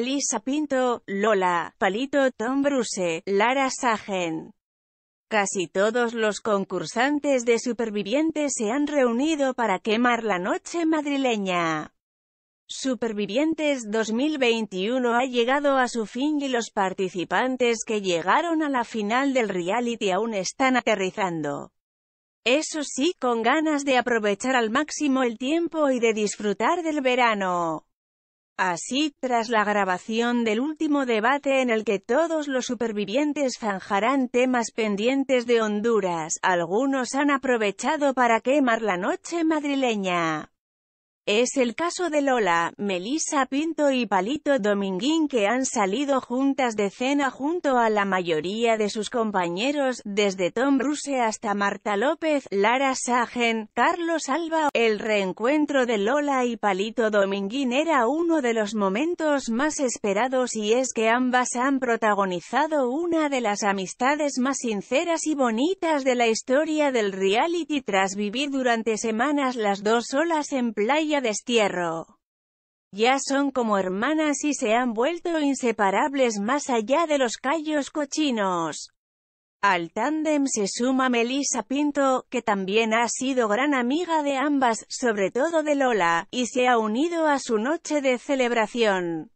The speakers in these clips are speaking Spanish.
Elisa Pinto, Lola, Palito, Tom Bruse, Lara Sagen. Casi todos los concursantes de Supervivientes se han reunido para quemar la noche madrileña. Supervivientes 2021 ha llegado a su fin y los participantes que llegaron a la final del reality aún están aterrizando. Eso sí, con ganas de aprovechar al máximo el tiempo y de disfrutar del verano. Así, tras la grabación del último debate en el que todos los supervivientes zanjarán temas pendientes de Honduras, algunos han aprovechado para quemar la noche madrileña. Es el caso de Lola, Melissa Pinto y Palito Dominguín que han salido juntas de cena junto a la mayoría de sus compañeros, desde Tom Bruce hasta Marta López, Lara Sagen, Carlos Alba. El reencuentro de Lola y Palito Dominguín era uno de los momentos más esperados y es que ambas han protagonizado una de las amistades más sinceras y bonitas de la historia del reality tras vivir durante semanas las dos solas en playa destierro. Ya son como hermanas y se han vuelto inseparables más allá de los callos cochinos. Al tándem se suma Melissa Pinto, que también ha sido gran amiga de ambas, sobre todo de Lola, y se ha unido a su noche de celebración.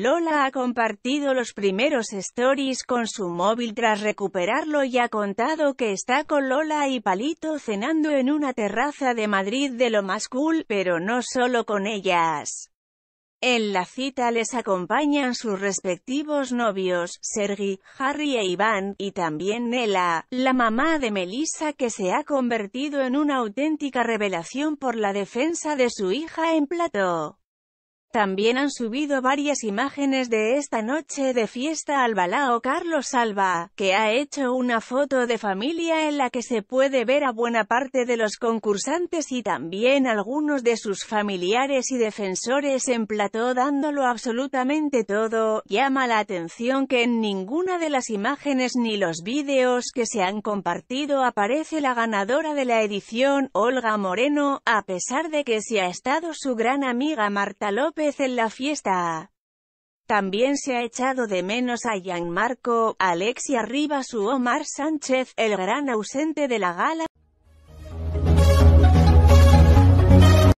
Lola ha compartido los primeros stories con su móvil tras recuperarlo y ha contado que está con Lola y Palito cenando en una terraza de Madrid de lo más cool, pero no solo con ellas. En la cita les acompañan sus respectivos novios, Sergi, Harry e Iván, y también Nela, la mamá de Melissa que se ha convertido en una auténtica revelación por la defensa de su hija en plato. También han subido varias imágenes de esta noche de fiesta al balao Carlos Alba, que ha hecho una foto de familia en la que se puede ver a buena parte de los concursantes y también algunos de sus familiares y defensores en plató dándolo absolutamente todo. Llama la atención que en ninguna de las imágenes ni los vídeos que se han compartido aparece la ganadora de la edición, Olga Moreno, a pesar de que si ha estado su gran amiga Marta López en la fiesta. También se ha echado de menos a Gianmarco, Alexia Rivas su Omar Sánchez, el gran ausente de la gala.